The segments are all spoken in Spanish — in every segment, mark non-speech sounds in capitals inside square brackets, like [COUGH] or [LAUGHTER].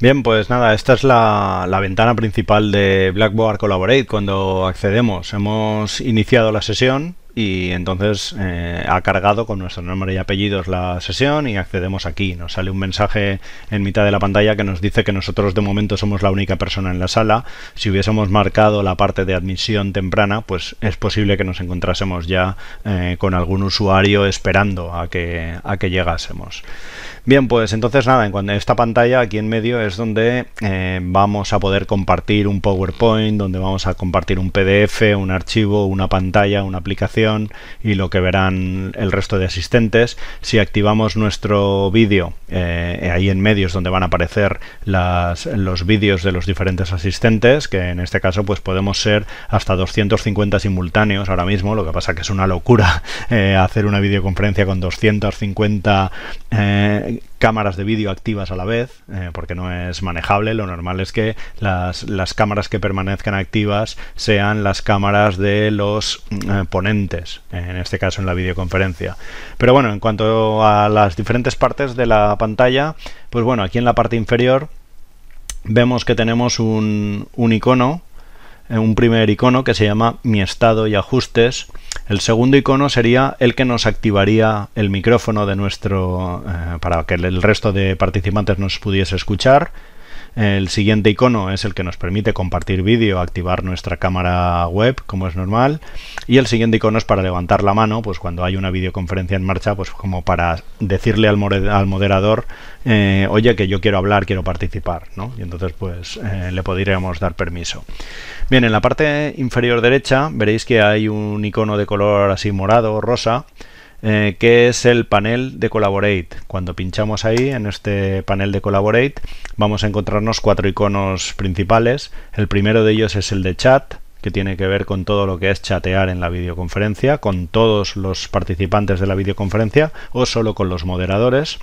Bien, pues nada, esta es la, ventana principal de Blackboard Collaborate. Cuando accedemos, hemos iniciado la sesión y entonces eh, ha cargado con nuestro nombre y apellidos la sesión y accedemos aquí. Nos sale un mensaje en mitad de la pantalla que nos dice que nosotros de momento somos la única persona en la sala. Si hubiésemos marcado la parte de admisión temprana, pues es posible que nos encontrásemos ya eh, con algún usuario esperando a que, a que llegásemos. Bien, pues entonces nada, en esta pantalla aquí en medio es donde eh, vamos a poder compartir un PowerPoint, donde vamos a compartir un PDF, un archivo, una pantalla, una aplicación y lo que verán el resto de asistentes. Si activamos nuestro vídeo, eh, ahí en medio es donde van a aparecer las, los vídeos de los diferentes asistentes, que en este caso pues podemos ser hasta 250 simultáneos ahora mismo, lo que pasa que es una locura [LAUGHS] eh, hacer una videoconferencia con 250 cámaras de vídeo activas a la vez, eh, porque no es manejable. Lo normal es que las, las, cámaras que permanezcan activas sean las cámaras de los mm, eh, ponentes, en este caso en la videoconferencia. Pero bueno, en cuanto a las diferentes partes de la pantalla, pues bueno, aquí en la parte inferior vemos que tenemos un, un icono, eh, un primer icono que se llama Mi estado y ajustes el segundo icono sería el que nos activaría el micrófono de nuestro eh, para que el resto de participantes nos pudiese escuchar el siguiente icono es el que nos permite compartir vídeo, activar nuestra cámara web, como es normal. Y el siguiente icono es para levantar la mano, pues cuando hay una videoconferencia en marcha, pues como para decirle al, moderador, eh, oye, que yo quiero hablar, quiero participar, ¿no? Y entonces, pues eh, le podríamos dar permiso. Bien, en la parte inferior derecha veréis que hay un icono de color así morado, o rosa, eh, ¿Qué que es el panel de Collaborate. Cuando pinchamos ahí, en este panel de Collaborate, vamos a encontrarnos cuatro iconos principales. El primero de ellos es el de chat, que tiene que ver con todo lo que es chatear en la videoconferencia, con todos los participantes de la videoconferencia o solo con los moderadores.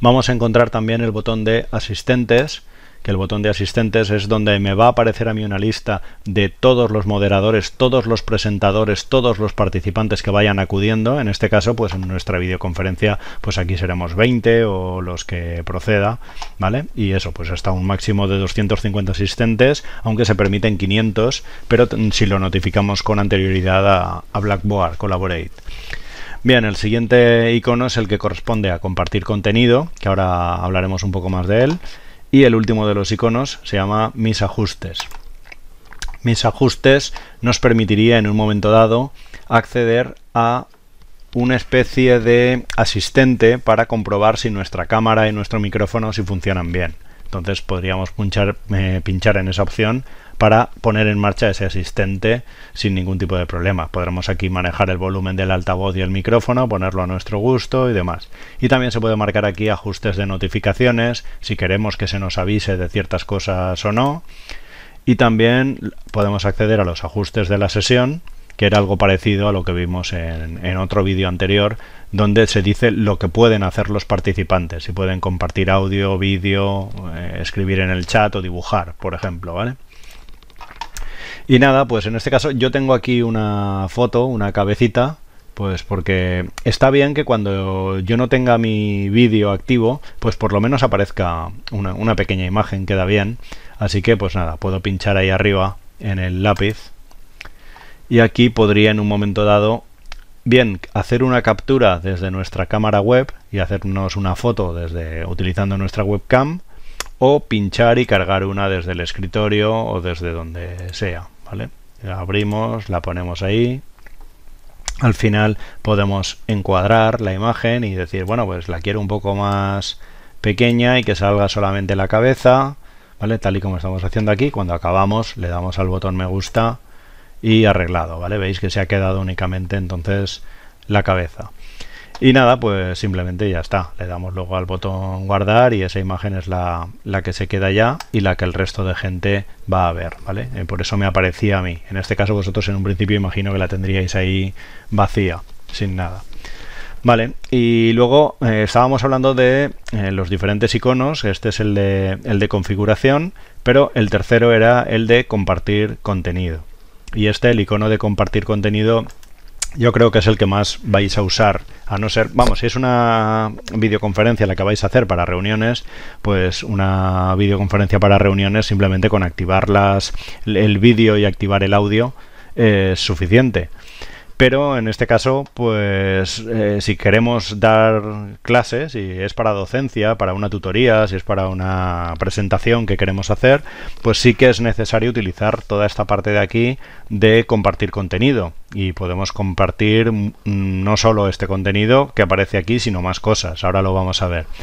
Vamos a encontrar también el botón de asistentes, que el botón de asistentes es donde me va a aparecer a mí una lista de todos los moderadores, todos los presentadores, todos los participantes que vayan acudiendo. En este caso, pues en nuestra videoconferencia, pues aquí seremos 20 o los que proceda, ¿vale? Y eso, pues hasta un máximo de 250 asistentes, aunque se permiten 500, pero si lo notificamos con anterioridad a, a Blackboard Collaborate. Bien, el siguiente icono es el que corresponde a compartir contenido, que ahora hablaremos un poco más de él. Y el último de los iconos se llama mis ajustes. Mis ajustes nos permitiría en un momento dado acceder a una especie de asistente para comprobar si nuestra cámara y nuestro micrófono si funcionan bien. Entonces podríamos eh, pinchar en esa opción para poner en marcha ese asistente sin ningún tipo de problema. Podremos aquí manejar el volumen del altavoz y el micrófono, ponerlo a nuestro gusto y demás. Y también se puede marcar aquí ajustes de notificaciones, si queremos que se nos avise de ciertas cosas o no. Y también podemos acceder a los ajustes de la sesión, que era algo parecido a lo que vimos en, otro vídeo anterior, donde se dice lo que pueden hacer los participantes, si pueden compartir audio, vídeo, eh, escribir en el chat o dibujar, por ejemplo, ¿vale? Y nada, pues en este caso yo tengo aquí una foto, una cabecita, pues porque está bien que cuando yo no tenga mi vídeo activo, pues por lo menos aparezca una, una, pequeña imagen, queda bien. Así que pues nada, puedo pinchar ahí arriba en el lápiz y aquí podría en un momento dado, bien, hacer una captura desde nuestra cámara web y hacernos una foto desde utilizando nuestra webcam o pinchar y cargar una desde el escritorio o desde donde sea. La abrimos, la ponemos ahí. Al final podemos encuadrar la imagen y decir, bueno, pues la quiero un poco más pequeña y que salga solamente la cabeza, ¿vale? Tal y como estamos haciendo aquí. Cuando acabamos le damos al botón me gusta y arreglado, ¿vale? Veis que se ha quedado únicamente entonces la cabeza. Y nada, pues simplemente ya está. Le damos luego al botón guardar y esa imagen es la, la que se queda ya y la que el resto de gente va a ver, ¿vale? Eh, por eso me aparecía a mí. En este caso vosotros en un principio imagino que la tendríais ahí vacía, sin nada. Vale, y luego eh, estábamos hablando de eh, los diferentes iconos, este es el de, el de configuración, pero el tercero era el de compartir contenido. Y este, el icono de compartir contenido, yo creo que es el que más vais a usar. A no ser, vamos, si es una videoconferencia la que vais a hacer para reuniones, pues una videoconferencia para reuniones simplemente con activar el vídeo y activar el audio es suficiente. Pero en este caso, pues eh, si queremos dar clases, si es para docencia, para una tutoría, si es para una presentación que queremos hacer, pues sí que es necesario utilizar toda esta parte de aquí de compartir contenido. Y podemos compartir mm, no solo este contenido que aparece aquí, sino más cosas. Ahora lo vamos a ver.